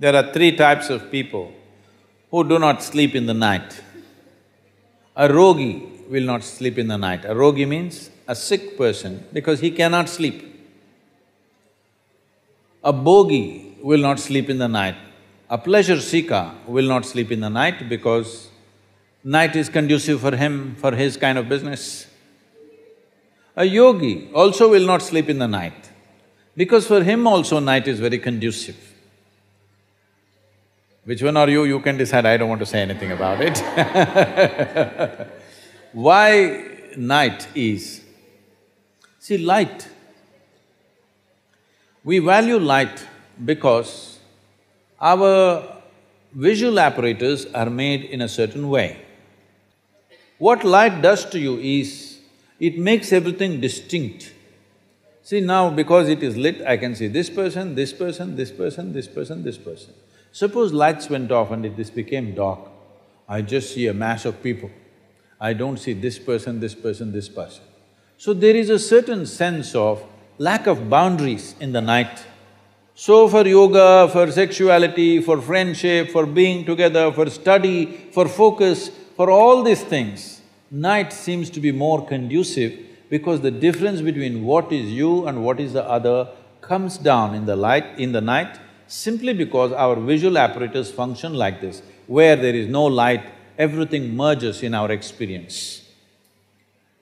There are three types of people who do not sleep in the night. A rogi will not sleep in the night. A rogi means a sick person because he cannot sleep. A bogi will not sleep in the night. A pleasure seeker will not sleep in the night because night is conducive for him, for his kind of business. A yogi also will not sleep in the night because for him also night is very conducive. Which one are you, you can decide, I don't want to say anything about it Why night is? See, light, we value light because our visual apparatus are made in a certain way. What light does to you is, it makes everything distinct. See now, because it is lit, I can see this person, this person, this person, this person, this person. Suppose lights went off and it, this became dark, I just see a mass of people. I don't see this person, this person, this person. So there is a certain sense of lack of boundaries in the night. So for yoga, for sexuality, for friendship, for being together, for study, for focus, for all these things, night seems to be more conducive because the difference between what is you and what is the other comes down in the light… in the night simply because our visual apparatus function like this, where there is no light, everything merges in our experience.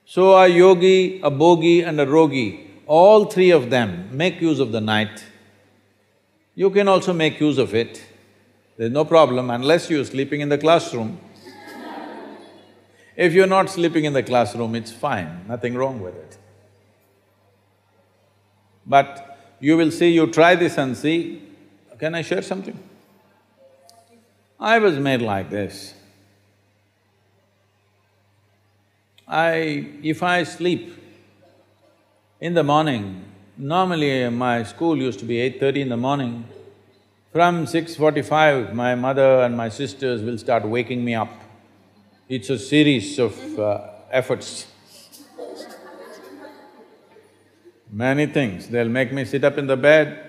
So a yogi, a bogi and a rogi, all three of them make use of the night. You can also make use of it, there's no problem unless you're sleeping in the classroom. if you're not sleeping in the classroom, it's fine, nothing wrong with it. But you will see, you try this and see, can I share something? I was made like this. I… if I sleep in the morning, normally my school used to be 8.30 in the morning, from 6.45 my mother and my sisters will start waking me up. It's a series of uh, efforts. Many things, they'll make me sit up in the bed,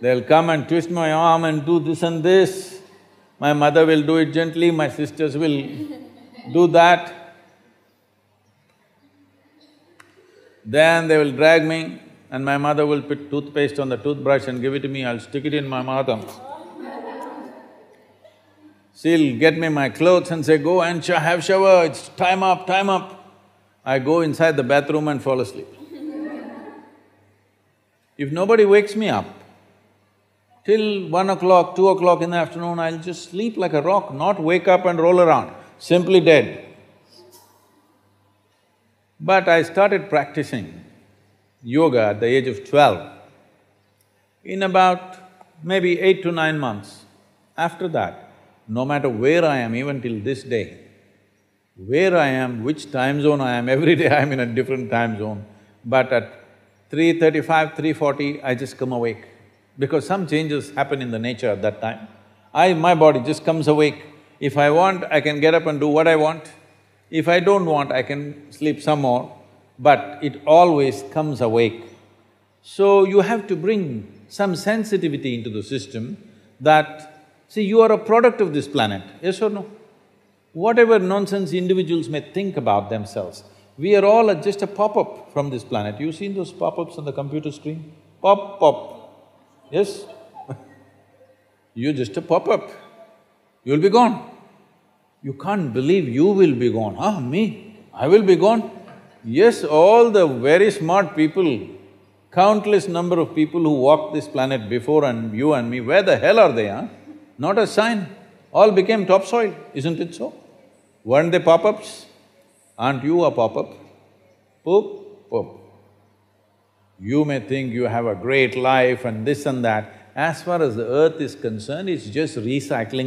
They'll come and twist my arm and do this and this. My mother will do it gently, my sisters will do that. Then they will drag me and my mother will put toothpaste on the toothbrush and give it to me, I'll stick it in my mouth She'll get me my clothes and say, go and sh have shower, it's time up, time up. I go inside the bathroom and fall asleep. if nobody wakes me up, till one o'clock, two o'clock in the afternoon, I'll just sleep like a rock, not wake up and roll around, simply dead. But I started practicing yoga at the age of twelve. In about maybe eight to nine months, after that, no matter where I am, even till this day, where I am, which time zone I am, every day I'm in a different time zone, but at 3.35, 3.40, I just come awake because some changes happen in the nature at that time. I… my body just comes awake. If I want, I can get up and do what I want. If I don't want, I can sleep some more, but it always comes awake. So you have to bring some sensitivity into the system that, see, you are a product of this planet, yes or no? Whatever nonsense individuals may think about themselves, we are all just a pop-up from this planet. You've seen those pop-ups on the computer screen? Pop, pop, Yes? You're just a pop-up, you'll be gone. You can't believe you will be gone, huh, ah, me? I will be gone? Yes, all the very smart people, countless number of people who walked this planet before and you and me, where the hell are they, huh? Not a sign, all became topsoil, isn't it so? Weren't they pop-ups? Aren't you a pop-up? Poop, poop. You may think you have a great life and this and that, as far as the earth is concerned, it's just recycling